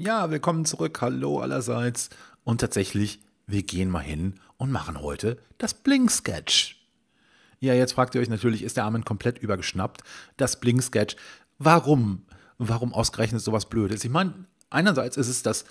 Ja, willkommen zurück, hallo allerseits. Und tatsächlich, wir gehen mal hin und machen heute das Blink-Sketch. Ja, jetzt fragt ihr euch natürlich, ist der Armin komplett übergeschnappt? Das Blink-Sketch, warum? Warum ausgerechnet sowas Blödes? Ich meine, einerseits ist es das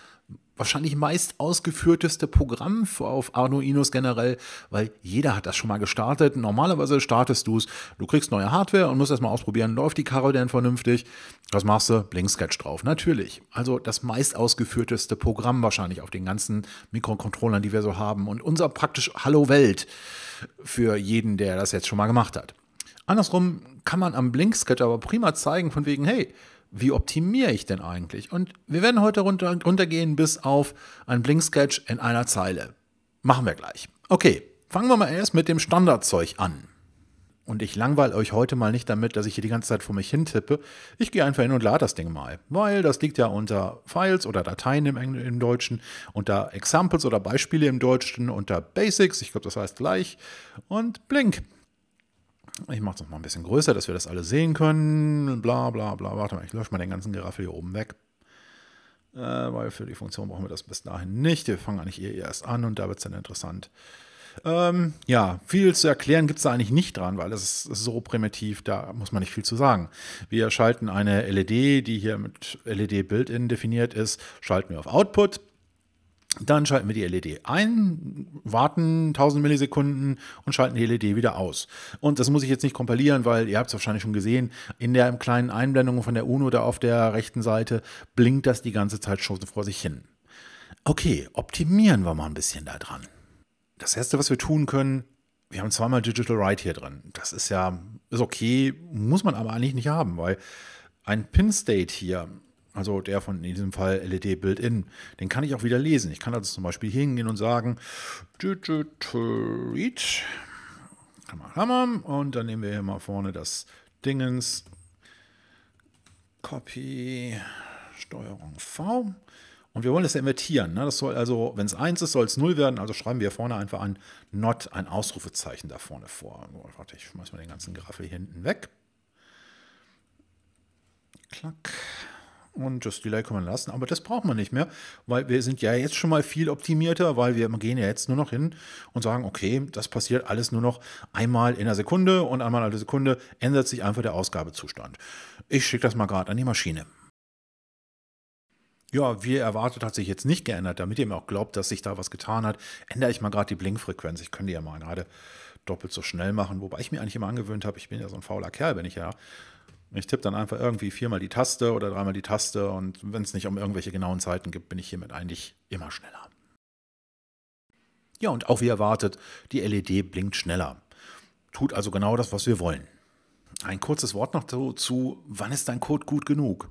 wahrscheinlich meist ausgeführteste Programm auf Arduinos generell, weil jeder hat das schon mal gestartet. Normalerweise startest du es, du kriegst neue Hardware und musst erstmal ausprobieren, läuft die Karre denn vernünftig? Was machst du? Blinksketch drauf, natürlich. Also das meist ausgeführteste Programm wahrscheinlich auf den ganzen Mikrocontrollern, die wir so haben. Und unser praktisch Hallo Welt für jeden, der das jetzt schon mal gemacht hat. Andersrum kann man am Blinksketch aber prima zeigen von wegen, hey, wie optimiere ich denn eigentlich? Und wir werden heute runter, runtergehen bis auf einen Blinksketch in einer Zeile. Machen wir gleich. Okay, fangen wir mal erst mit dem Standardzeug an. Und ich langweile euch heute mal nicht damit, dass ich hier die ganze Zeit vor mich hin tippe. Ich gehe einfach hin und lade das Ding mal, weil das liegt ja unter Files oder Dateien im, Engl im Deutschen, unter Examples oder Beispiele im Deutschen, unter Basics, ich glaube, das heißt gleich, und Blink. Ich mache es mal ein bisschen größer, dass wir das alle sehen können. Bla bla bla. Warte mal, ich lösche mal den ganzen Geraffel hier oben weg. Äh, weil für die Funktion brauchen wir das bis dahin nicht. Wir fangen eigentlich eher erst an und da wird es dann interessant. Ähm, ja, viel zu erklären gibt es da eigentlich nicht dran, weil das ist so primitiv, da muss man nicht viel zu sagen. Wir schalten eine LED, die hier mit LED build in definiert ist, schalten wir auf Output. Dann schalten wir die LED ein, warten 1000 Millisekunden und schalten die LED wieder aus. Und das muss ich jetzt nicht kompilieren, weil ihr habt es wahrscheinlich schon gesehen, in der kleinen Einblendung von der UNO da auf der rechten Seite blinkt das die ganze Zeit schon vor sich hin. Okay, optimieren wir mal ein bisschen da dran. Das Erste, was wir tun können, wir haben zweimal Digital Write hier drin. Das ist ja, ist okay, muss man aber eigentlich nicht haben, weil ein Pin-State hier also der von in diesem Fall LED Built-In. Den kann ich auch wieder lesen. Ich kann also zum Beispiel hingehen und sagen, und dann nehmen wir hier mal vorne das Dingens, Copy, Steuerung V. Und wir wollen das ja invertieren. Ne? Das soll also, wenn es 1 ist, soll es 0 werden. Also schreiben wir vorne einfach ein Not, ein Ausrufezeichen da vorne vor. Warte, ich schmeiß mal den ganzen Graffel hier hinten weg. Klack und Just Delay können wir lassen, aber das braucht man nicht mehr, weil wir sind ja jetzt schon mal viel optimierter, weil wir gehen ja jetzt nur noch hin und sagen, okay, das passiert alles nur noch einmal in einer Sekunde und einmal in einer Sekunde ändert sich einfach der Ausgabezustand. Ich schicke das mal gerade an die Maschine. Ja, wie erwartet hat sich jetzt nicht geändert, damit ihr mir auch glaubt, dass sich da was getan hat. Ändere ich mal gerade die Blinkfrequenz. Ich könnte ja mal gerade doppelt so schnell machen, wobei ich mir eigentlich immer angewöhnt habe, ich bin ja so ein fauler Kerl, wenn ich ja ich tippe dann einfach irgendwie viermal die Taste oder dreimal die Taste und wenn es nicht um irgendwelche genauen Zeiten geht, bin ich hiermit eigentlich immer schneller. Ja, und auch wie erwartet, die LED blinkt schneller. Tut also genau das, was wir wollen. Ein kurzes Wort noch dazu, wann ist dein Code gut genug?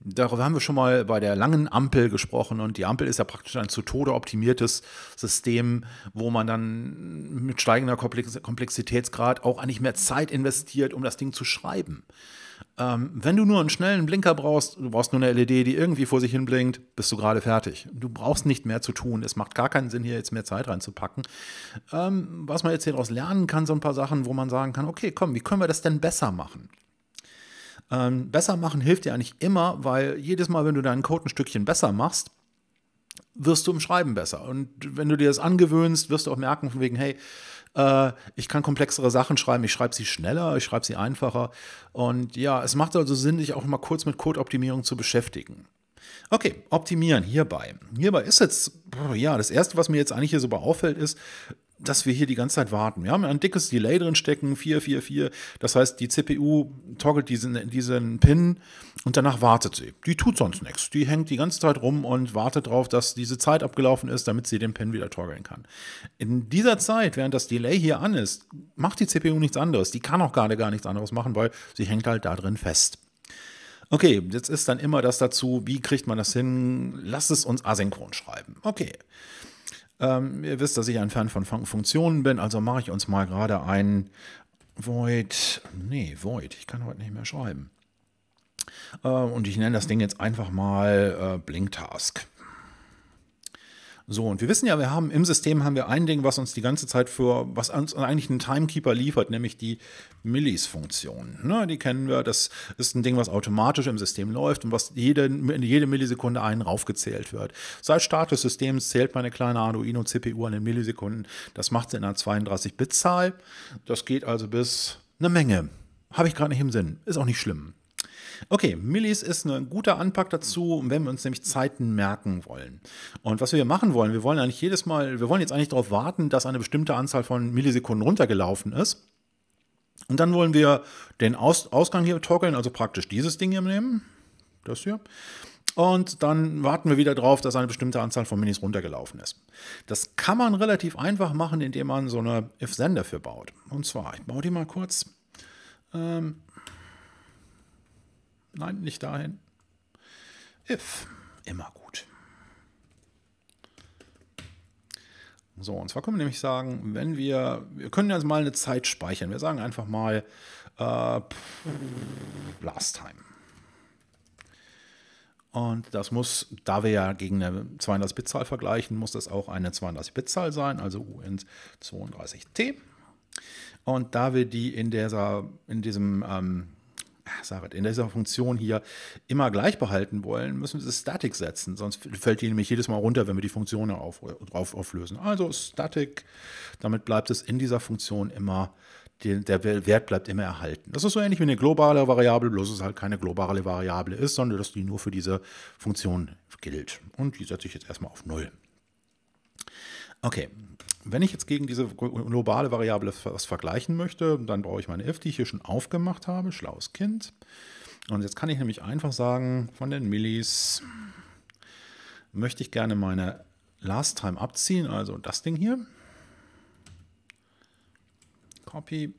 Darüber haben wir schon mal bei der langen Ampel gesprochen und die Ampel ist ja praktisch ein zu Tode optimiertes System, wo man dann mit steigender Komplexitätsgrad auch eigentlich mehr Zeit investiert, um das Ding zu schreiben. Ähm, wenn du nur einen schnellen Blinker brauchst, du brauchst nur eine LED, die irgendwie vor sich hin blinkt, bist du gerade fertig. Du brauchst nicht mehr zu tun. Es macht gar keinen Sinn, hier jetzt mehr Zeit reinzupacken. Ähm, was man jetzt hier daraus lernen kann, so ein paar Sachen, wo man sagen kann, okay, komm, wie können wir das denn besser machen? Ähm, besser machen hilft dir eigentlich immer, weil jedes Mal, wenn du deinen Code ein Stückchen besser machst, wirst du im Schreiben besser. Und wenn du dir das angewöhnst, wirst du auch merken, von wegen, hey, äh, ich kann komplexere Sachen schreiben, ich schreibe sie schneller, ich schreibe sie einfacher. Und ja, es macht also Sinn, dich auch mal kurz mit Codeoptimierung zu beschäftigen. Okay, optimieren hierbei. Hierbei ist jetzt, ja, das Erste, was mir jetzt eigentlich hier so auffällt, ist, dass wir hier die ganze Zeit warten. Wir haben ein dickes Delay drin stecken, 444. Das heißt, die CPU toggelt diesen, diesen Pin und danach wartet sie. Die tut sonst nichts. Die hängt die ganze Zeit rum und wartet darauf, dass diese Zeit abgelaufen ist, damit sie den Pin wieder toggeln kann. In dieser Zeit, während das Delay hier an ist, macht die CPU nichts anderes. Die kann auch gerade gar nichts anderes machen, weil sie hängt halt da drin fest. Okay, jetzt ist dann immer das dazu, wie kriegt man das hin? Lass es uns asynchron schreiben. Okay. Ähm, ihr wisst, dass ich ein Fan von Fun Funktionen bin, also mache ich uns mal gerade ein Void. Nee, Void. Ich kann heute nicht mehr schreiben. Äh, und ich nenne das Ding jetzt einfach mal äh, Blink Task. So, und wir wissen ja, wir haben im System haben wir ein Ding, was uns die ganze Zeit für, was uns eigentlich einen Timekeeper liefert, nämlich die Millis-Funktion. Ne, die kennen wir, das ist ein Ding, was automatisch im System läuft und was jede, jede Millisekunde einen raufgezählt wird. Seit Start des Systems zählt meine kleine Arduino-CPU an den Millisekunden. Das macht sie in einer 32-Bit-Zahl. Das geht also bis eine Menge. Habe ich gerade nicht im Sinn. Ist auch nicht schlimm. Okay, Millis ist ein guter Anpack dazu, wenn wir uns nämlich Zeiten merken wollen. Und was wir hier machen wollen, wir wollen eigentlich jedes Mal, wir wollen jetzt eigentlich darauf warten, dass eine bestimmte Anzahl von Millisekunden runtergelaufen ist. Und dann wollen wir den Aus Ausgang hier toggeln, also praktisch dieses Ding hier nehmen, das hier. Und dann warten wir wieder drauf, dass eine bestimmte Anzahl von Minis runtergelaufen ist. Das kann man relativ einfach machen, indem man so eine if sender dafür baut. Und zwar, ich baue die mal kurz. Ähm, Nein, nicht dahin. If. Immer gut. So, und zwar können wir nämlich sagen, wenn wir, wir können jetzt mal eine Zeit speichern. Wir sagen einfach mal äh, Last Time. Und das muss, da wir ja gegen eine 32-Bit-Zahl vergleichen, muss das auch eine 32-Bit-Zahl sein, also uint 32t. Und da wir die in, dieser, in diesem ähm, Ah, Saret in dieser Funktion hier immer gleich behalten wollen, müssen wir das Static setzen, sonst fällt die nämlich jedes Mal runter, wenn wir die Funktion auf, drauf auflösen. Also Static, damit bleibt es in dieser Funktion immer, der Wert bleibt immer erhalten. Das ist so ähnlich wie eine globale Variable, bloß es halt keine globale Variable ist, sondern dass die nur für diese Funktion gilt. Und die setze ich jetzt erstmal auf 0. Okay, wenn ich jetzt gegen diese globale Variable was vergleichen möchte, dann brauche ich meine if, die ich hier schon aufgemacht habe, schlaues Kind. Und jetzt kann ich nämlich einfach sagen, von den Millis möchte ich gerne meine Last Time abziehen, also das Ding hier. Copy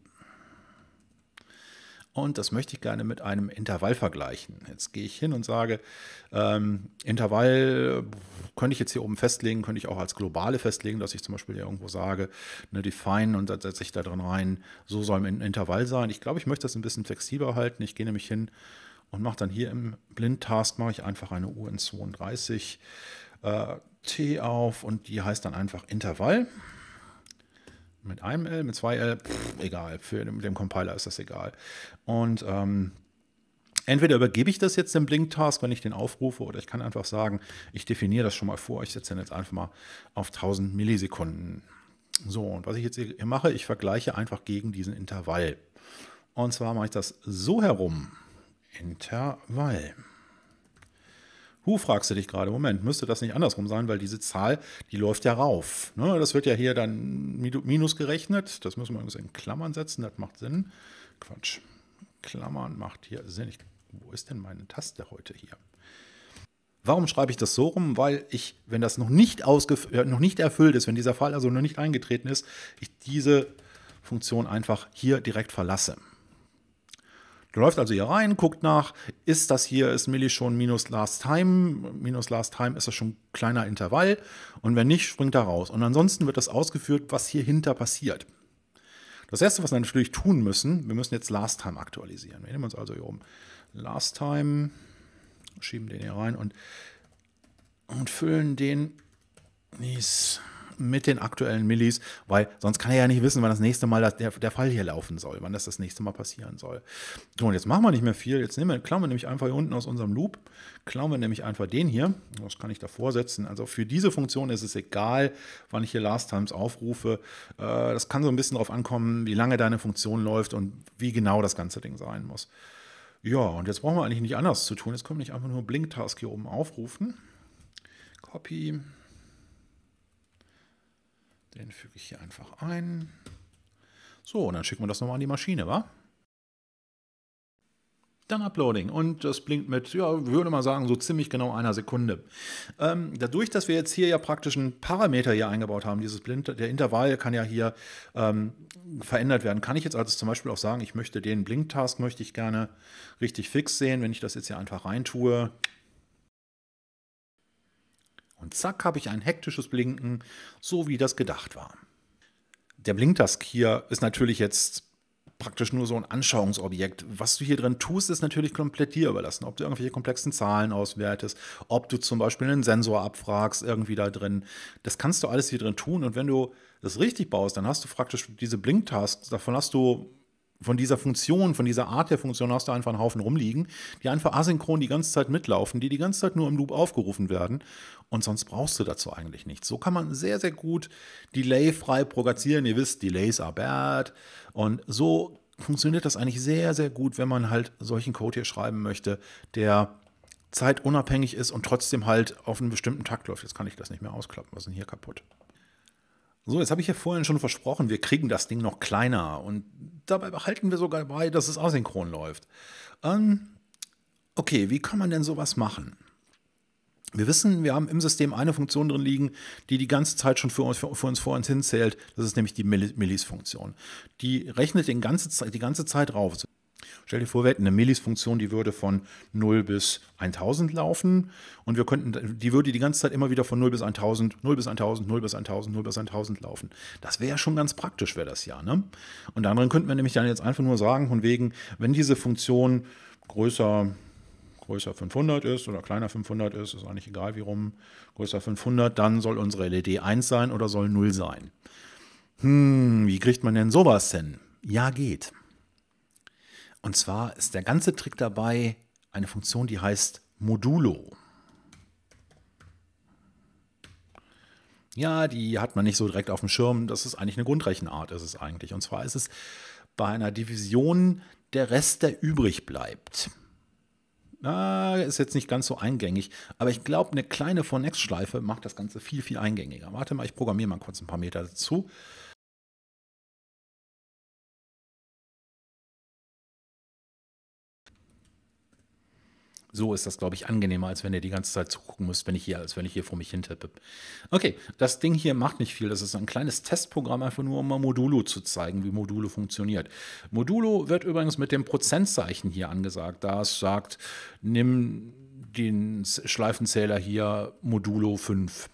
und das möchte ich gerne mit einem Intervall vergleichen. Jetzt gehe ich hin und sage, ähm, Intervall könnte ich jetzt hier oben festlegen, könnte ich auch als globale festlegen, dass ich zum Beispiel irgendwo sage, ne, define und dann setze ich da drin rein, so soll ein Intervall sein. Ich glaube, ich möchte das ein bisschen flexibler halten. Ich gehe nämlich hin und mache dann hier im Blind-Task, mache ich einfach eine Uhr in 32 äh, T auf und die heißt dann einfach Intervall. Mit einem L, mit zwei L, pff, egal. Für den, Compiler ist das egal. Und ähm, entweder übergebe ich das jetzt dem Blink-Task, wenn ich den aufrufe, oder ich kann einfach sagen, ich definiere das schon mal vor. Ich setze den jetzt einfach mal auf 1000 Millisekunden. So, und was ich jetzt hier mache, ich vergleiche einfach gegen diesen Intervall. Und zwar mache ich das so herum. Intervall. Huh, fragst du dich gerade, Moment, müsste das nicht andersrum sein, weil diese Zahl, die läuft ja rauf. Ne? Das wird ja hier dann minus gerechnet. Das müssen wir in Klammern setzen, das macht Sinn. Quatsch. Klammern macht hier Sinn. Ich, wo ist denn meine Taste heute hier? Warum schreibe ich das so rum? Weil ich, wenn das noch nicht, äh, noch nicht erfüllt ist, wenn dieser Fall also noch nicht eingetreten ist, ich diese Funktion einfach hier direkt verlasse läuft also hier rein, guckt nach, ist das hier, ist Milli schon minus Last Time? Minus Last Time ist das schon ein kleiner Intervall. Und wenn nicht, springt er raus. Und ansonsten wird das ausgeführt, was hier hinter passiert. Das erste, was wir natürlich tun müssen, wir müssen jetzt Last Time aktualisieren. Wir nehmen uns also hier oben Last Time, schieben den hier rein und, und füllen den. Nice mit den aktuellen Millis, weil sonst kann er ja nicht wissen, wann das nächste Mal das, der, der Fall hier laufen soll, wann das das nächste Mal passieren soll. So, und jetzt machen wir nicht mehr viel. Jetzt nehmen wir, klauen wir nämlich einfach hier unten aus unserem Loop, klauen wir nämlich einfach den hier. Das kann ich davor setzen. Also für diese Funktion ist es egal, wann ich hier Last Times aufrufe. Äh, das kann so ein bisschen darauf ankommen, wie lange deine Funktion läuft und wie genau das ganze Ding sein muss. Ja, und jetzt brauchen wir eigentlich nicht anders zu tun. Jetzt können wir nicht einfach nur Blink-Task hier oben aufrufen. Copy, den füge ich hier einfach ein. So, und dann schicken wir das nochmal an die Maschine, wa? Dann Uploading und das blinkt mit, ja, würde man sagen, so ziemlich genau einer Sekunde. Ähm, dadurch, dass wir jetzt hier ja praktisch einen Parameter hier eingebaut haben, dieses Blind, der Intervall kann ja hier ähm, verändert werden, kann ich jetzt also zum Beispiel auch sagen, ich möchte den Blink-Task möchte ich gerne richtig fix sehen, wenn ich das jetzt hier einfach reintue. Und zack habe ich ein hektisches Blinken, so wie das gedacht war. Der Blinktask hier ist natürlich jetzt praktisch nur so ein Anschauungsobjekt. Was du hier drin tust, ist natürlich komplett dir überlassen. Ob du irgendwelche komplexen Zahlen auswertest, ob du zum Beispiel einen Sensor abfragst, irgendwie da drin. Das kannst du alles hier drin tun. Und wenn du das richtig baust, dann hast du praktisch diese Blinktasks, davon hast du von dieser Funktion, von dieser Art der Funktion hast du einfach einen Haufen rumliegen, die einfach asynchron die ganze Zeit mitlaufen, die die ganze Zeit nur im Loop aufgerufen werden. Und sonst brauchst du dazu eigentlich nichts. So kann man sehr, sehr gut delay-frei programmieren. Ihr wisst, Delays are bad. Und so funktioniert das eigentlich sehr, sehr gut, wenn man halt solchen Code hier schreiben möchte, der zeitunabhängig ist und trotzdem halt auf einen bestimmten Takt läuft. Jetzt kann ich das nicht mehr ausklappen. Was ist denn hier kaputt? So, jetzt habe ich ja vorhin schon versprochen, wir kriegen das Ding noch kleiner und dabei behalten wir sogar bei, dass es asynchron läuft. Ähm, okay, wie kann man denn sowas machen? Wir wissen, wir haben im System eine Funktion drin liegen, die die ganze Zeit schon für uns, für, für uns vor uns hinzählt. Das ist nämlich die Millis-Funktion. Die rechnet den ganze die ganze Zeit rauf. Stell dir vor, wir hätten eine Millis-Funktion, die würde von 0 bis 1000 laufen und wir könnten, die würde die ganze Zeit immer wieder von 0 bis 1000, 0 bis 1000, 0 bis 1000, 0 bis 1000 laufen. Das wäre ja schon ganz praktisch, wäre das ja. Ne? Und anderen könnten wir nämlich dann jetzt einfach nur sagen, von wegen, wenn diese Funktion größer größer 500 ist oder kleiner 500 ist, ist eigentlich egal wie rum, größer 500, dann soll unsere LED 1 sein oder soll 0 sein. Hm, wie kriegt man denn sowas hin? Ja, geht. Und zwar ist der ganze Trick dabei eine Funktion, die heißt Modulo. Ja, die hat man nicht so direkt auf dem Schirm. Das ist eigentlich eine Grundrechenart, ist es eigentlich. Und zwar ist es bei einer Division der Rest, der übrig bleibt. Na, ist jetzt nicht ganz so eingängig, aber ich glaube, eine kleine For-Next-Schleife macht das Ganze viel, viel eingängiger. Warte mal, ich programmiere mal kurz ein paar Meter dazu. So ist das, glaube ich, angenehmer, als wenn ihr die ganze Zeit zugucken müsst, wenn ich hier, als wenn ich hier vor mich hin tippe. Okay, das Ding hier macht nicht viel. Das ist ein kleines Testprogramm, einfach nur um mal Modulo zu zeigen, wie Modulo funktioniert. Modulo wird übrigens mit dem Prozentzeichen hier angesagt, da es sagt, nimm den Schleifenzähler hier Modulo 5.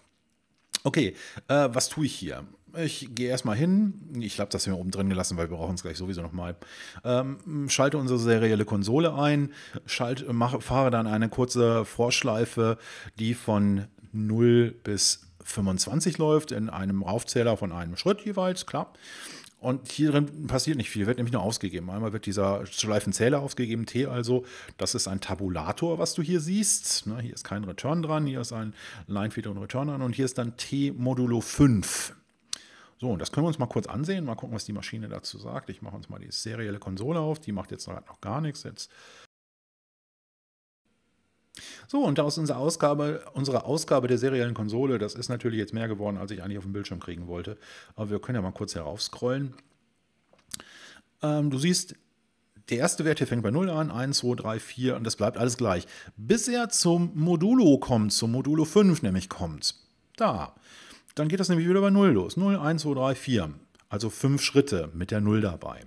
Okay, äh, was tue ich hier? ich gehe erstmal hin. Ich habe das hier oben drin gelassen, weil wir brauchen es gleich sowieso nochmal. Ähm, schalte unsere serielle Konsole ein, schalte, mache, fahre dann eine kurze Vorschleife, die von 0 bis 25 läuft, in einem Raufzähler von einem Schritt jeweils, klar. Und hier drin passiert nicht viel, wird nämlich nur ausgegeben. Einmal wird dieser Schleifenzähler ausgegeben, T also. Das ist ein Tabulator, was du hier siehst. Na, hier ist kein Return dran, hier ist ein Linefeed und Return dran. Und hier ist dann T modulo 5. So, und das können wir uns mal kurz ansehen, mal gucken, was die Maschine dazu sagt. Ich mache uns mal die serielle Konsole auf, die macht jetzt noch gar nichts. Jetzt so, und aus unserer Ausgabe, unsere Ausgabe der seriellen Konsole, das ist natürlich jetzt mehr geworden, als ich eigentlich auf dem Bildschirm kriegen wollte. Aber wir können ja mal kurz heraufscrollen. Ähm, du siehst, der erste Wert hier fängt bei 0 an, 1, 2, 3, 4 und das bleibt alles gleich. Bis er zum Modulo kommt, zum Modulo 5 nämlich kommt. Da dann geht das nämlich wieder bei 0 los. 0, 1, 2, 3, 4. Also fünf Schritte mit der 0 dabei.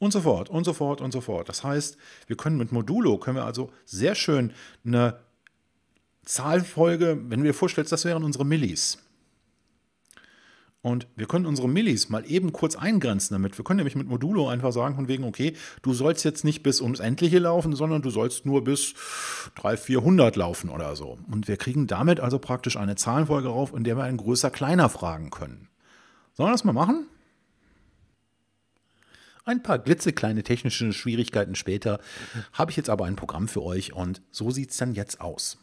Und so fort und so fort und so fort. Das heißt, wir können mit Modulo, können wir also sehr schön eine Zahlfolge, wenn du dir vorstellst, das wären unsere Millis. Und wir können unsere Millis mal eben kurz eingrenzen damit. Wir können nämlich mit Modulo einfach sagen, von wegen, okay, du sollst jetzt nicht bis ums Endliche laufen, sondern du sollst nur bis 300, 400 laufen oder so. Und wir kriegen damit also praktisch eine Zahlenfolge rauf, in der wir einen größer, kleiner fragen können. Sollen wir das mal machen? Ein paar glitzekleine technische Schwierigkeiten später habe ich jetzt aber ein Programm für euch und so sieht es dann jetzt aus.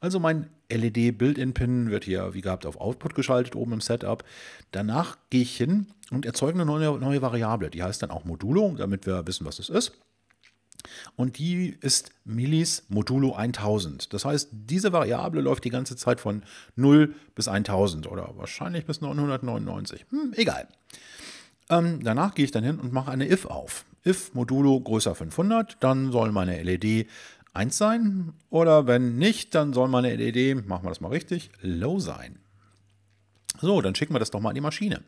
Also mein LED-Build-In-Pin wird hier wie gehabt auf Output geschaltet oben im Setup. Danach gehe ich hin und erzeuge eine neue, neue Variable. Die heißt dann auch Modulo, damit wir wissen, was es ist. Und die ist Millis Modulo 1000. Das heißt, diese Variable läuft die ganze Zeit von 0 bis 1000 oder wahrscheinlich bis 999. Hm, egal. Ähm, danach gehe ich dann hin und mache eine if auf. If Modulo größer 500, dann soll meine LED 1 sein oder wenn nicht, dann soll meine LED, machen wir das mal richtig, low sein. So, dann schicken wir das doch mal in die Maschine.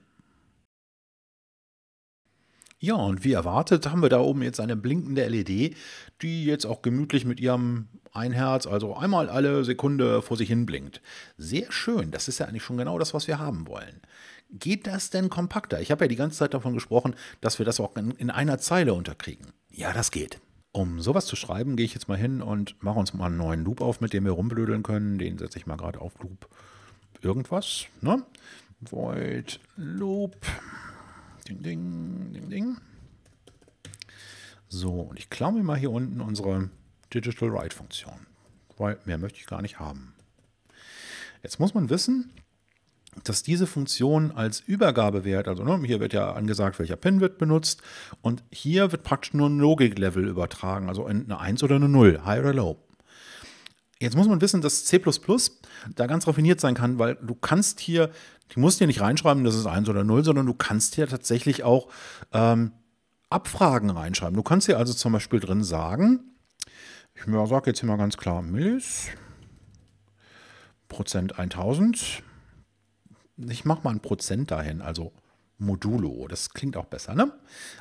Ja, und wie erwartet haben wir da oben jetzt eine blinkende LED, die jetzt auch gemütlich mit ihrem 1 Herz, also einmal alle Sekunde vor sich hin blinkt. Sehr schön, das ist ja eigentlich schon genau das, was wir haben wollen. Geht das denn kompakter? Ich habe ja die ganze Zeit davon gesprochen, dass wir das auch in einer Zeile unterkriegen. Ja, das geht. Um sowas zu schreiben, gehe ich jetzt mal hin und mache uns mal einen neuen Loop auf, mit dem wir rumblödeln können. Den setze ich mal gerade auf Loop irgendwas. Ne? Void Loop. Ding, ding, ding, ding. So, und ich klaue mir mal hier unten unsere Digital Write-Funktion, weil mehr möchte ich gar nicht haben. Jetzt muss man wissen, dass diese Funktion als Übergabewert, also ne, hier wird ja angesagt, welcher Pin wird benutzt und hier wird praktisch nur ein Logik-Level übertragen, also eine 1 oder eine 0, High oder Low. Jetzt muss man wissen, dass C++ da ganz raffiniert sein kann, weil du kannst hier, du musst hier nicht reinschreiben, das ist 1 oder 0, sondern du kannst hier tatsächlich auch ähm, Abfragen reinschreiben. Du kannst hier also zum Beispiel drin sagen, ich sage jetzt hier mal ganz klar Millis, Prozent 1000, ich mache mal ein Prozent dahin, also Modulo, das klingt auch besser, ne?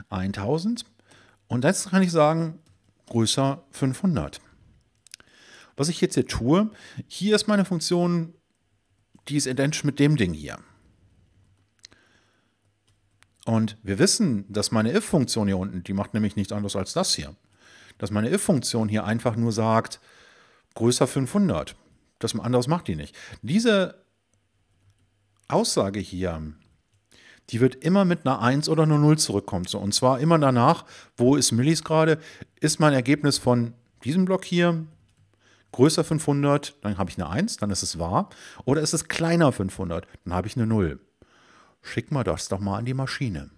1000 und jetzt kann ich sagen, größer 500. Was ich jetzt hier tue, hier ist meine Funktion, die ist identisch mit dem Ding hier. Und wir wissen, dass meine if-Funktion hier unten, die macht nämlich nichts anderes als das hier. Dass meine if-Funktion hier einfach nur sagt, größer 500. Das anderes macht die nicht. Diese Aussage hier, die wird immer mit einer 1 oder einer 0 zurückkommen. und zwar immer danach, wo ist Millis gerade, ist mein Ergebnis von diesem Block hier größer 500, dann habe ich eine 1, dann ist es wahr. Oder ist es kleiner 500, dann habe ich eine 0. Schick mal das doch mal an die Maschine.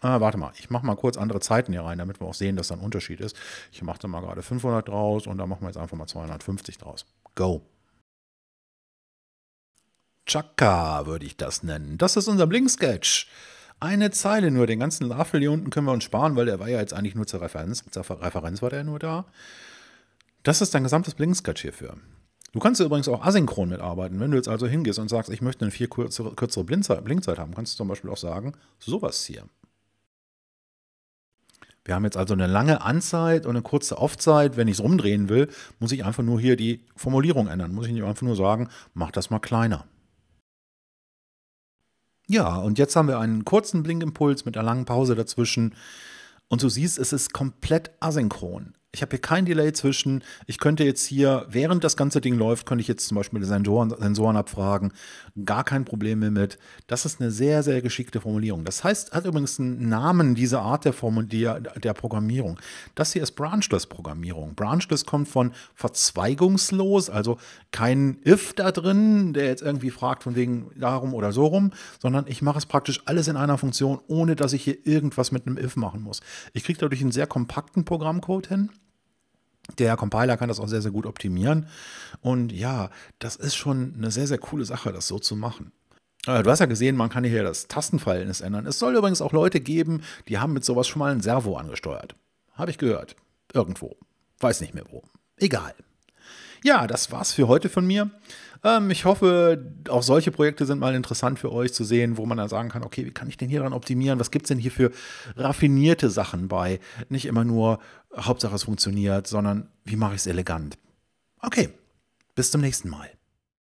Ah, warte mal, ich mache mal kurz andere Zeiten hier rein, damit wir auch sehen, dass da ein Unterschied ist. Ich mache da mal gerade 500 draus und da machen wir jetzt einfach mal 250 draus. Go. Chaka würde ich das nennen. Das ist unser Blink-Sketch. Eine Zeile nur, den ganzen Larvel hier unten können wir uns sparen, weil der war ja jetzt eigentlich nur zur Referenz. Zur Referenz war der nur da. Das ist dein gesamtes Blink-Sketch hierfür. Du kannst übrigens auch asynchron mitarbeiten. Wenn du jetzt also hingehst und sagst, ich möchte eine viel kürzere, kürzere Blinkzeit haben, kannst du zum Beispiel auch sagen, sowas hier. Wir haben jetzt also eine lange Anzeit und eine kurze Offzeit. Wenn ich es rumdrehen will, muss ich einfach nur hier die Formulierung ändern. Muss ich nicht einfach nur sagen, mach das mal kleiner. Ja, und jetzt haben wir einen kurzen Blinkimpuls mit einer langen Pause dazwischen. Und du siehst, es ist komplett asynchron. Ich habe hier kein Delay zwischen. Ich könnte jetzt hier, während das ganze Ding läuft, könnte ich jetzt zum Beispiel Sensoren, Sensoren abfragen. Gar kein Problem mehr mit. Das ist eine sehr, sehr geschickte Formulierung. Das heißt, hat übrigens einen Namen, diese Art der, Formul der Programmierung. Das hier ist Branchless-Programmierung. Branchless kommt von verzweigungslos, also kein If da drin, der jetzt irgendwie fragt von wegen darum oder so rum, sondern ich mache es praktisch alles in einer Funktion, ohne dass ich hier irgendwas mit einem If machen muss. Ich kriege dadurch einen sehr kompakten Programmcode hin. Der Compiler kann das auch sehr, sehr gut optimieren. Und ja, das ist schon eine sehr, sehr coole Sache, das so zu machen. Äh, du hast ja gesehen, man kann hier das Tastenverhältnis ändern. Es soll übrigens auch Leute geben, die haben mit sowas schon mal ein Servo angesteuert. Habe ich gehört. Irgendwo. Weiß nicht mehr wo. Egal. Ja, das war's für heute von mir. Ähm, ich hoffe, auch solche Projekte sind mal interessant für euch zu sehen, wo man dann sagen kann, okay, wie kann ich denn hier dran optimieren? Was gibt es denn hier für raffinierte Sachen bei? Nicht immer nur Hauptsache es funktioniert, sondern wie mache ich es elegant? Okay, bis zum nächsten Mal.